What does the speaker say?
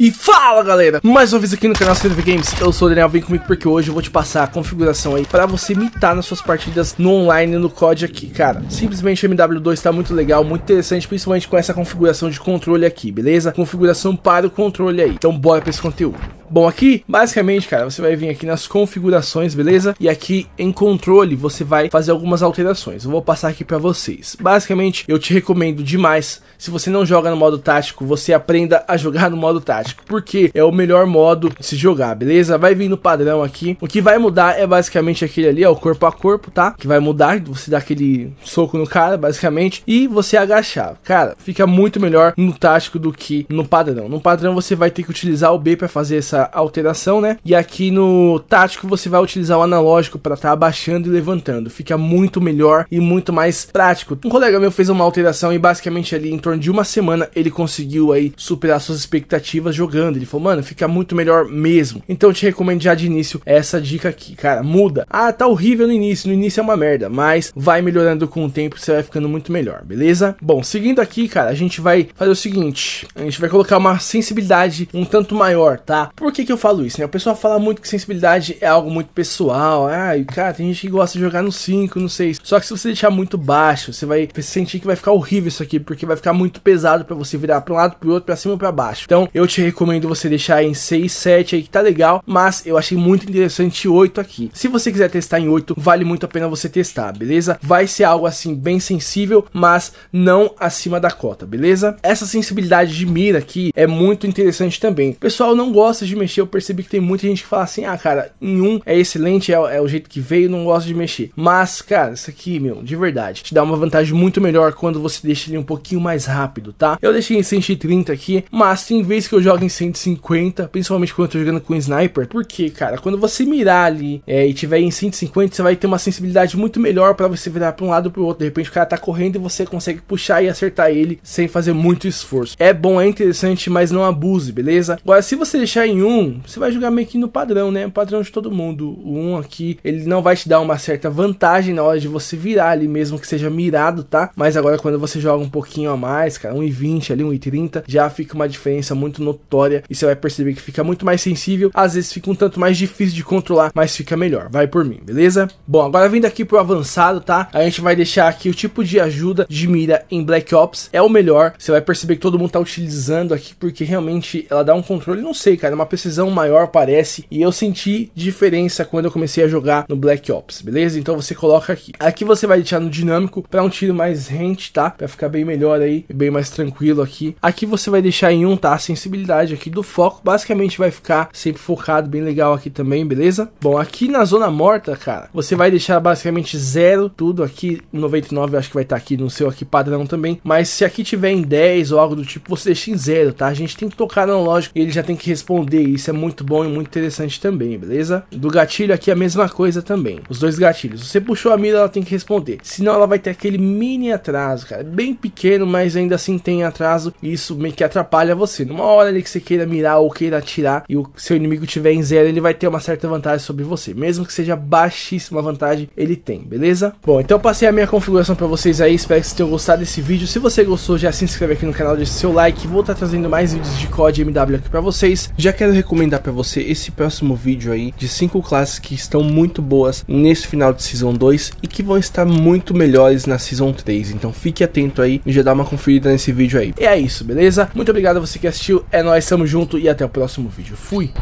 E fala galera, mais uma vez aqui no canal Silver Games, eu sou o Daniel, vem comigo porque hoje eu vou te passar a configuração aí para você imitar nas suas partidas no online no COD aqui, cara. Simplesmente o MW2 está muito legal, muito interessante, principalmente com essa configuração de controle aqui, beleza? Configuração para o controle aí, então bora para esse conteúdo. Bom, aqui, basicamente, cara, você vai vir aqui nas configurações, beleza? E aqui em controle, você vai fazer algumas alterações. Eu vou passar aqui para vocês. Basicamente, eu te recomendo demais, se você não joga no modo tático, você aprenda a jogar no modo tático, porque é o melhor modo de se jogar, beleza? Vai vir no padrão aqui. O que vai mudar é basicamente aquele ali, ó, o corpo a corpo, tá? Que vai mudar, você dá aquele soco no cara, basicamente, e você agachar. Cara, fica muito melhor no tático do que no padrão. No padrão, você vai ter que utilizar o B para fazer essa essa alteração, né? E aqui no tático você vai utilizar o analógico para estar tá abaixando e levantando. Fica muito melhor e muito mais prático. Um colega meu fez uma alteração e basicamente ali em torno de uma semana ele conseguiu aí superar suas expectativas jogando. Ele falou, mano, fica muito melhor mesmo. Então eu te recomendo já de início essa dica aqui, cara. Muda. Ah, tá horrível no início. No início é uma merda, mas vai melhorando com o tempo, você vai ficando muito melhor, beleza? Bom, seguindo aqui, cara, a gente vai fazer o seguinte: a gente vai colocar uma sensibilidade um tanto maior, tá? Por por que, que eu falo isso, né? O pessoal fala muito que sensibilidade é algo muito pessoal. Ai, cara, tem gente que gosta de jogar no 5, no 6. Só que se você deixar muito baixo, você vai sentir que vai ficar horrível isso aqui, porque vai ficar muito pesado para você virar pra um lado, pro outro, para cima ou para baixo. Então, eu te recomendo você deixar em 6, 7 aí que tá legal, mas eu achei muito interessante 8 aqui. Se você quiser testar em 8, vale muito a pena você testar, beleza? Vai ser algo assim bem sensível, mas não acima da cota, beleza? Essa sensibilidade de mira aqui é muito interessante também. O pessoal não gosta de mexer, eu percebi que tem muita gente que fala assim: ah, cara, em um é excelente, é, é o jeito que veio, não gosto de mexer. Mas, cara, isso aqui, meu, de verdade, te dá uma vantagem muito melhor quando você deixa ele um pouquinho mais rápido, tá? Eu deixei em 130 aqui, mas tem vez que eu jogo em 150, principalmente quando eu tô jogando com sniper, porque, cara, quando você mirar ali é, e tiver em 150, você vai ter uma sensibilidade muito melhor para você virar para um lado para o outro. De repente o cara tá correndo e você consegue puxar e acertar ele sem fazer muito esforço. É bom, é interessante, mas não abuse, beleza? Agora, se você deixar em 1, um você vai jogar meio que no padrão, né? O padrão de todo mundo. O 1 aqui, ele não vai te dar uma certa vantagem na hora de você virar ali, mesmo que seja mirado, tá? Mas agora quando você joga um pouquinho a mais, cara, 1,20 ali, 1,30, já fica uma diferença muito notória e você vai perceber que fica muito mais sensível. Às vezes fica um tanto mais difícil de controlar, mas fica melhor. Vai por mim, beleza? Bom, agora vindo aqui pro avançado, tá? A gente vai deixar aqui o tipo de ajuda de mira em Black Ops é o melhor. Você vai perceber que todo mundo tá utilizando aqui porque realmente ela dá um controle, não sei, cara, é uma pessoa precisão maior parece, e eu senti diferença quando eu comecei a jogar no Black Ops, beleza? Então você coloca aqui. Aqui você vai deixar no dinâmico para um tiro mais rente, tá? Para ficar bem melhor aí, bem mais tranquilo aqui. Aqui você vai deixar em um, tá? A sensibilidade aqui do foco, basicamente vai ficar sempre focado, bem legal aqui também, beleza? Bom, aqui na zona morta, cara, você vai deixar basicamente zero tudo aqui, 99 acho que vai estar tá aqui no seu aqui padrão também, mas se aqui tiver em 10 ou algo do tipo, você deixa em zero, tá? A gente tem que tocar no lógico e ele já tem que responder isso é muito bom e muito interessante também, beleza? Do gatilho aqui a mesma coisa também, os dois gatilhos. Você puxou a mira, ela tem que responder, senão ela vai ter aquele mini atraso, cara, bem pequeno, mas ainda assim tem atraso e isso meio que atrapalha você. Numa hora ali que você queira mirar ou queira atirar e o seu inimigo tiver em zero, ele vai ter uma certa vantagem sobre você, mesmo que seja baixíssima vantagem, ele tem, beleza? Bom, então eu passei a minha configuração para vocês aí, espero que vocês tenham gostado desse vídeo. Se você gostou, já se inscreve aqui no canal, deixa seu like, vou estar tá trazendo mais vídeos de COD MW aqui para vocês. Já quero quero recomendar para você esse próximo vídeo aí de 5 classes que estão muito boas nesse final de Season 2 e que vão estar muito melhores na Season 3. Então fique atento aí e já dá uma conferida nesse vídeo aí. E é isso, beleza? Muito obrigado a você que assistiu, é nóis, tamo junto e até o próximo vídeo. Fui!